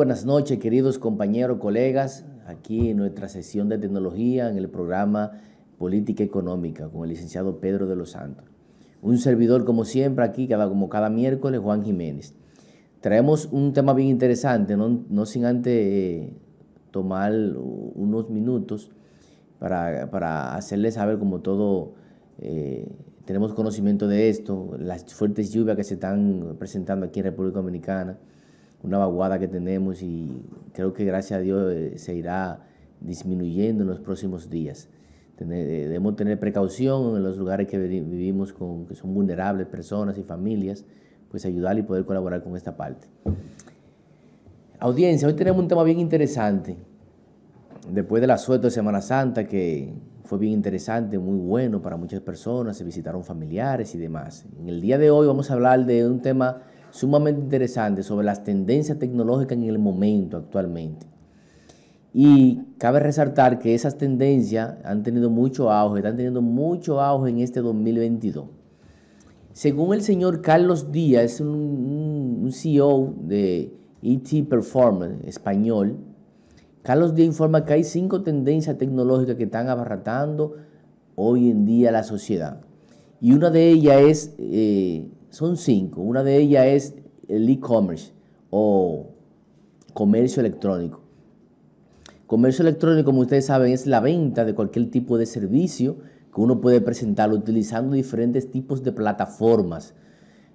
buenas noches, queridos compañeros, colegas, aquí en nuestra sesión de tecnología en el programa Política Económica con el licenciado Pedro de los Santos. Un servidor, como siempre, aquí, cada, como cada miércoles, Juan Jiménez. Traemos un tema bien interesante, no, sin antes eh, tomar unos minutos para, hacerles saber como todo eh, tenemos conocimiento de esto, las fuertes lluvias que se están presentando aquí en República Dominicana una vaguada que tenemos y creo que gracias a Dios eh, se irá disminuyendo en los próximos días. Eh, debemos tener precaución en los lugares que vivimos, con, que son vulnerables, personas y familias, pues ayudar y poder colaborar con esta parte. Audiencia, hoy tenemos un tema bien interesante. Después del asueto de Semana Santa, que fue bien interesante, muy bueno para muchas personas, se visitaron familiares y demás. En el día de hoy vamos a hablar de un tema sumamente interesante sobre las tendencias tecnológicas en el momento actualmente. Y cabe resaltar que esas tendencias han tenido mucho auge, están teniendo mucho auge en este 2022. Según el señor Carlos Díaz, un, un CEO de ET Performance español, Carlos Díaz informa que hay cinco tendencias tecnológicas que están abarratando hoy en día la sociedad. Y una de ellas es eh, son cinco. Una de ellas es el e-commerce o comercio electrónico. Comercio electrónico, como ustedes saben, es la venta de cualquier tipo de servicio que uno puede presentar utilizando diferentes tipos de plataformas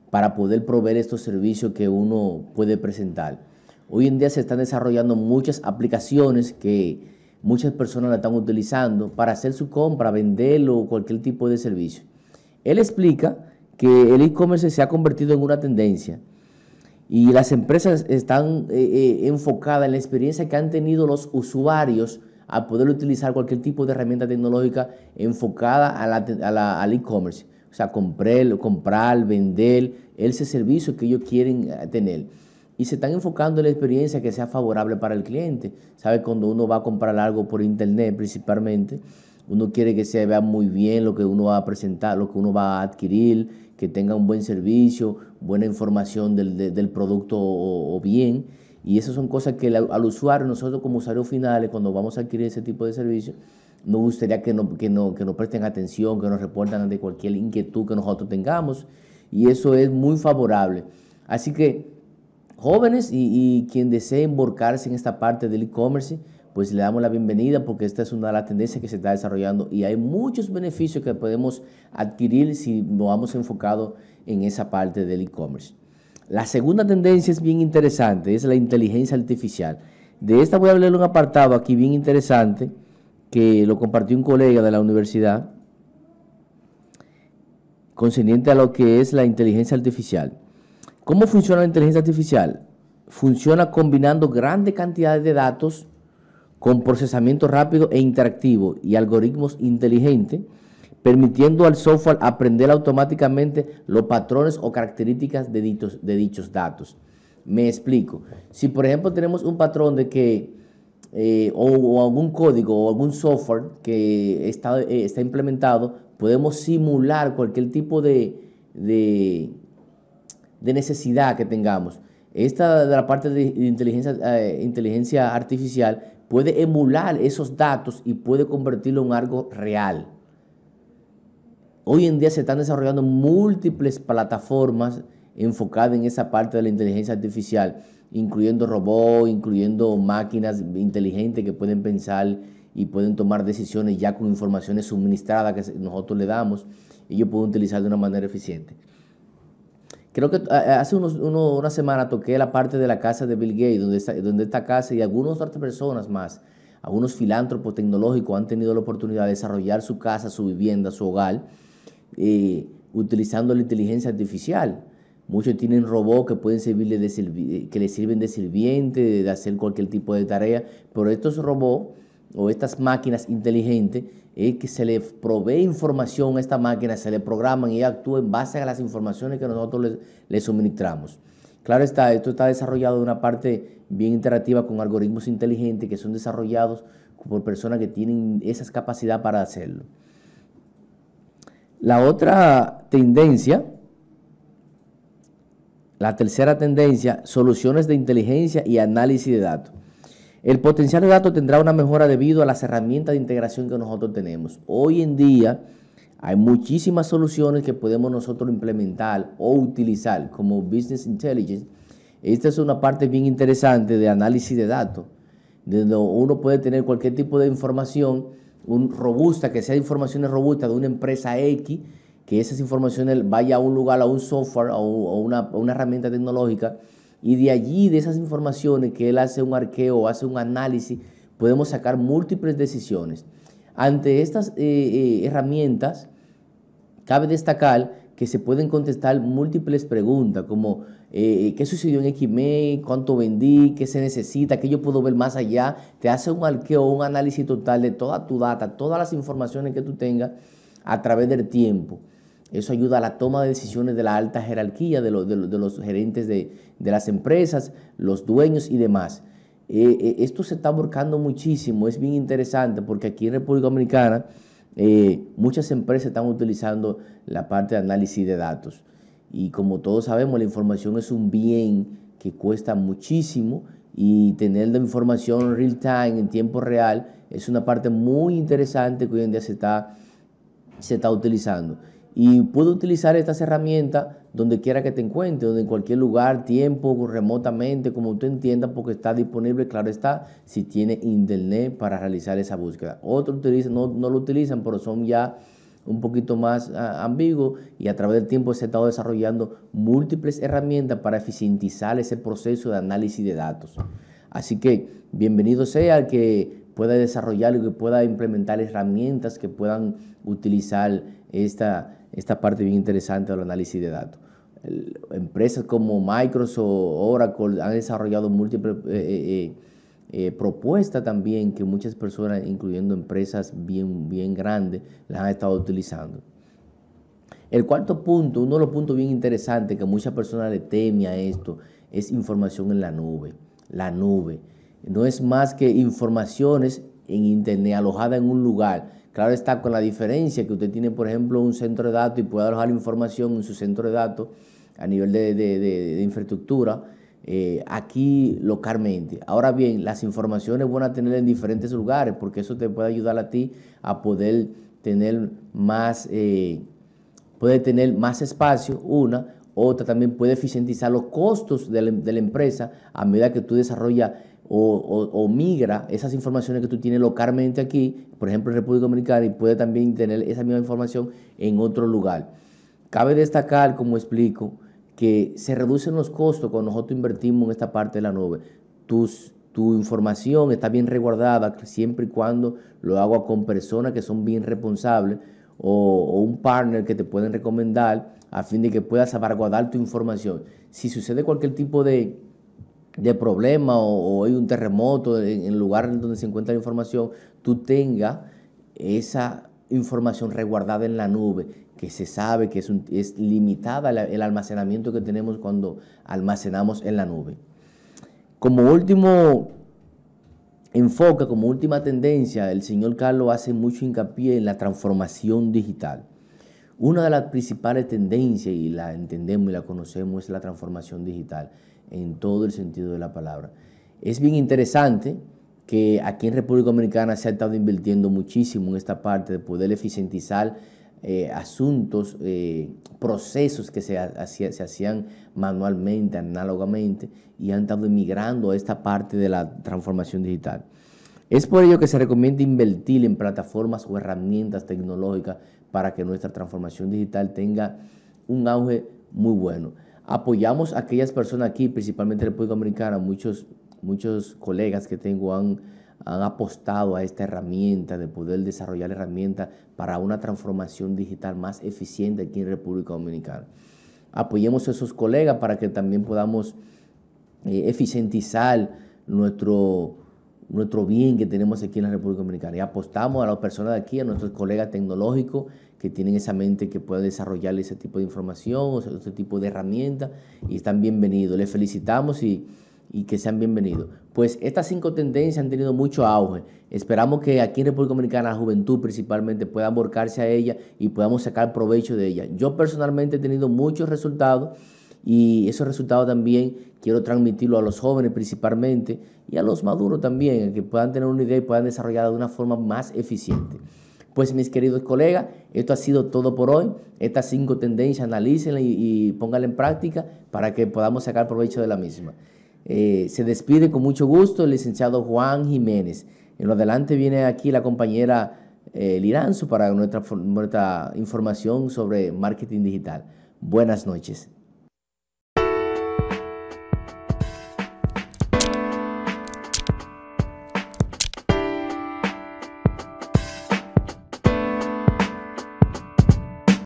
para poder proveer estos servicios que uno puede presentar. Hoy en día se están desarrollando muchas aplicaciones que muchas personas la están utilizando para hacer su compra, venderlo o cualquier tipo de servicio. Él explica que el e-commerce se ha convertido en una tendencia y las empresas están eh, eh, enfocadas en la experiencia que han tenido los usuarios a poder utilizar cualquier tipo de herramienta tecnológica enfocada al e-commerce. O sea, comprar, comprar, vender, ese servicio que ellos quieren eh, tener. Y se están enfocando en la experiencia que sea favorable para el cliente. ¿Sabe? Cuando uno va a comprar algo por internet principalmente, uno quiere que se vea muy bien lo que uno va a presentar, lo que uno va a adquirir, que tenga un buen servicio, buena información del, producto o, bien. Y esas son cosas que al usuario, nosotros como usuarios finales, cuando vamos a adquirir ese tipo de servicio, nos gustaría que, no, que, nos presten atención, que nos reportan ante cualquier inquietud que nosotros tengamos. Y eso es muy favorable. Así que jóvenes y, y quien desee emborcarse en esta parte del e-commerce, pues le damos la bienvenida porque esta es una de las tendencias que se está desarrollando y hay muchos beneficios que podemos adquirir si nos vamos enfocado en esa parte del e-commerce. La segunda tendencia es bien interesante, es la inteligencia artificial. De esta voy a hablar un apartado aquí bien interesante que lo compartió un colega de la universidad concerniente a lo que es la inteligencia artificial. ¿Cómo funciona la inteligencia artificial? Funciona combinando grandes cantidades de datos con procesamiento rápido e interactivo y algoritmos inteligentes, permitiendo al software aprender automáticamente los patrones o características de dichos, datos. Me explico. Si por ejemplo tenemos un patrón de que, eh, o, algún código o algún software que está, eh, implementado, podemos simular cualquier tipo de, de, necesidad que tengamos. Esta de la parte de inteligencia, eh, inteligencia artificial puede emular esos datos y puede convertirlo en algo real. Hoy en día se están desarrollando múltiples plataformas enfocadas en esa parte de la inteligencia artificial, incluyendo robots, incluyendo máquinas inteligentes que pueden pensar y pueden tomar decisiones ya con informaciones suministradas que nosotros le damos y ellos pueden utilizar de una manera eficiente. Creo que ah, ah, hace una semana toqué la parte de la casa de Bill Gates, donde esta, donde casa y algunas otras personas más, algunos filántropos tecnológicos han tenido la oportunidad de desarrollar su casa, su vivienda, su hogar, eh, utilizando la inteligencia artificial. Muchos tienen robots que pueden servirle eh, que les sirven de sirviente, de hacer cualquier tipo de tarea, pero estos robots o estas máquinas inteligentes es que se le provee información a esta máquina, se le programan y actúa en base a las informaciones que nosotros les suministramos. Claro está, esto está desarrollado de una parte bien interactiva con algoritmos inteligentes que son desarrollados por personas que tienen esas capacidades para hacerlo. La otra tendencia, la tercera tendencia, soluciones de inteligencia y análisis de datos. El potencial de datos tendrá una mejora debido a las herramientas de integración que nosotros tenemos. Hoy en día hay muchísimas soluciones que podemos nosotros implementar o utilizar como Business Intelligence. Esta es una parte bien interesante de análisis de datos, donde uno puede tener cualquier tipo de información robusta, que sea información robusta de una empresa X, que esas informaciones vaya a un lugar, a un software o, a una herramienta tecnológica y de allí, de esas informaciones que él hace un arqueo, hace un análisis, podemos sacar múltiples decisiones. Ante estas eh, eh, herramientas, cabe destacar que se pueden contestar múltiples preguntas, como eh, qué sucedió en Xmail, cuánto vendí, qué se necesita, qué yo puedo ver más allá. Te hace un arqueo, un análisis total de toda tu data, todas las informaciones que tú tengas a través del tiempo. Eso ayuda a la toma de decisiones de la alta jerarquía, de, los gerentes de, las empresas, los dueños y demás. Eh, eh, esto se está volcando muchísimo, es bien interesante porque aquí en República Dominicana eh, muchas empresas están utilizando la parte de análisis de datos. Y como todos sabemos, la información es un bien que cuesta muchísimo y tener la información real time, en tiempo real, es una parte muy interesante que hoy en día se está, se está utilizando y puedo utilizar estas herramientas donde quiera que te encuentres, en cualquier lugar, tiempo, remotamente, como tú entiendas, porque está disponible, claro está, si tiene internet para realizar esa búsqueda. Otros utilizan, no, lo utilizan, pero son ya un poquito más ah, ambiguo y a través del tiempo se ha estado desarrollando múltiples herramientas para eficientizar ese proceso de análisis de datos. Así que bienvenido sea al que pueda desarrollar y que pueda implementar herramientas que puedan utilizar esta, esta parte bien interesante del análisis de datos. empresas como Microsoft, Oracle han desarrollado múltiples eh, eh, eh, propuestas también que muchas personas, incluyendo empresas bien, bien grandes, las han estado utilizando. El cuarto punto, uno de los puntos bien interesantes que muchas personas le temen a esto, es información en la nube. La nube no es más que informaciones en internet alojada en un lugar. Claro está con la diferencia que usted tiene, por ejemplo, un centro de datos y puede alojar información en su centro de datos a nivel de, infraestructura eh, aquí localmente. Ahora bien, las informaciones van a tener en diferentes lugares porque eso te puede ayudar a ti a poder tener más, eh, puede tener más espacio, una, otra también puede eficientizar los costos de la empresa a medida que tú desarrollas o, migra esas informaciones que tú tienes localmente aquí, por ejemplo en República Dominicana, y puede también tener esa misma información en otro lugar. Cabe destacar, como explico, que se reducen los costos cuando nosotros invertimos en esta parte de la nube. tu información está bien resguardada siempre y cuando lo hago con personas que son bien responsables o, un partner que te pueden recomendar a fin de que puedas salvaguardar tu información. Si sucede cualquier tipo de de problema o, hay un terremoto en el lugar donde se encuentra la información, tú tengas esa información resguardada en la nube, que se sabe que es, limitada el almacenamiento que tenemos cuando almacenamos en la nube. Como último enfoque, como última tendencia, el señor Carlos hace mucho hincapié en la transformación digital. Una de las principales tendencias, y la entendemos y la conocemos, es la transformación digital en todo el sentido de la palabra. Es bien interesante que aquí en República Dominicana se ha estado invirtiendo muchísimo en esta parte de poder eficientizar eh, asuntos, eh, procesos que se, hacían manualmente, análogamente, y han estado emigrando a esta parte de la transformación digital. Es por ello que se recomienda invertir en plataformas o herramientas tecnológicas para que nuestra transformación digital tenga un auge muy bueno apoyamos a aquellas personas aquí, principalmente en República Dominicana, muchos, muchos colegas que tengo han, apostado a esta herramienta, de poder desarrollar herramientas para una transformación digital más eficiente aquí en República Dominicana. Apoyemos a esos colegas para que también podamos eh, eficientizar nuestro, nuestro bien que tenemos aquí en la República Dominicana. Y apostamos a las personas de aquí, a nuestros colegas tecnológicos que tienen esa mente que puede desarrollar ese tipo de información, ...o ese tipo de herramientas, y están bienvenidos. Les felicitamos y, que sean bienvenidos. Pues estas cinco tendencias han tenido mucho auge. Esperamos que aquí en República Dominicana la juventud principalmente pueda volcarse a ella y podamos sacar provecho de ella. Yo personalmente he tenido muchos resultados y esos resultados también quiero transmitirlo a los jóvenes principalmente y a los maduros también, que puedan tener una idea y puedan desarrollarla de una forma más eficiente. Pues mis queridos colegas, esto ha sido todo por hoy. Estas cinco tendencias analícenlas y, pónganlas en práctica para que podamos sacar provecho de la misma. Eh, se despide con mucho gusto el licenciado Juan Jiménez. En lo adelante viene aquí la compañera eh, Liranzo para nuestra información sobre marketing digital. Buenas noches.